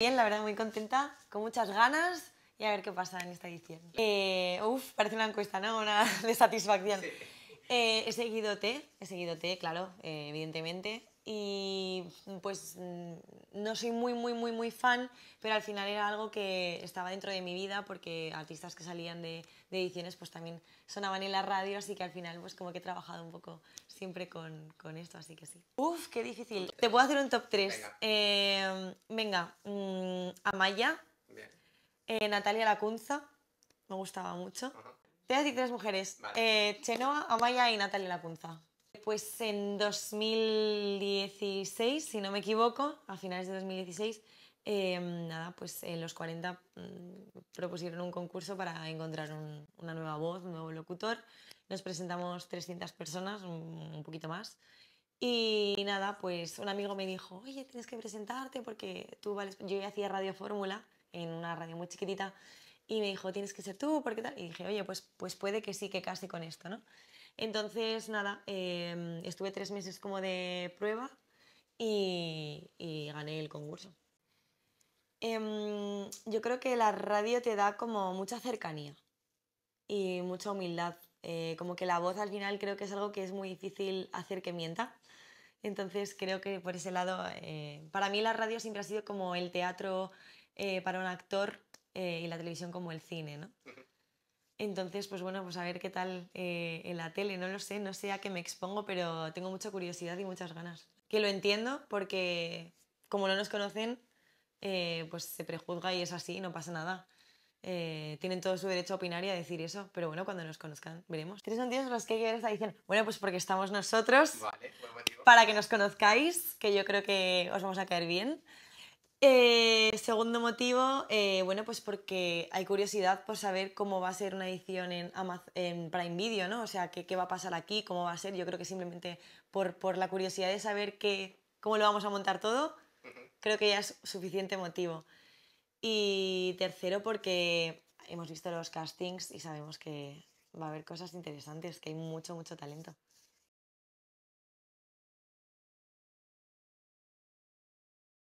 Bien, la verdad, muy contenta, con muchas ganas y a ver qué pasa en esta edición. Eh, uf, parece una encuesta, ¿no? Una de satisfacción. Eh, he seguido T, he seguido T, claro, eh, evidentemente y mm, pues mm, no soy muy, muy, muy, muy fan, pero al final era algo que estaba dentro de mi vida porque artistas que salían de, ediciones pues también sonaban en la radio, así que al final pues como que he trabajado un poco siempre con, esto, así que sí. Uf, qué difícil. Te puedo hacer un top 3. Venga, em, mm, Amaya, eh, Natalia Lacunza, me gustaba mucho. Te voy a decir tres mujeres, eh, Chenoa, Amaya y Natalia Lacunza. Pues en 2016, si no me equivoco, a finales de 2016, em, nada, pues en los 40 mm, propusieron un concurso para encontrar una nueva voz, un nuevo locutor. Nos presentamos 300 personas, un, poquito más. Y, nada, pues un amigo me dijo, oye, tienes que presentarte porque tú vales... Yo hacía Radio Fórmula en una radio muy chiquitita y me dijo, tienes que ser tú, ¿por qué tal. Y dije, oye, pues, pues puede que sí, que casi con esto, ¿no? Entonces, nada, em, estuve tres meses como de prueba y, gané el concurso. Em, yo creo que la radio te da como mucha cercanía y mucha humildad. Eh, como que la voz al final creo que es algo que es muy difícil hacer que mienta. Entonces creo que por ese lado, eh, para mí la radio siempre ha sido como el teatro eh, para un actor eh, y la televisión como el cine, ¿no? Entonces, pues bueno, pues a ver qué tal eh, en la tele, no lo sé, no sé a qué me expongo, pero tengo mucha curiosidad y muchas ganas. Que lo entiendo porque como no nos conocen, eh, pues se prejuzga y es así, no pasa nada. tienen todo su derecho a opinar y a decir eso, pero bueno, cuando nos conozcan, veremos. Tres a los que ver esta bueno, pues porque estamos nosotros, para que nos conozcáis, que yo creo que os vamos a caer bien. Eh, segundo motivo, eh, bueno, pues porque hay curiosidad por saber cómo va a ser una edición en, Amazon, en Prime Video, ¿no? O sea, qué, va a pasar aquí, cómo va a ser. Yo creo que simplemente por, por la curiosidad de saber cómo lo vamos a montar todo, creo que ya es suficiente motivo. Y tercero, porque hemos visto los castings y sabemos que va a haber cosas interesantes, que hay mucho, mucho talento.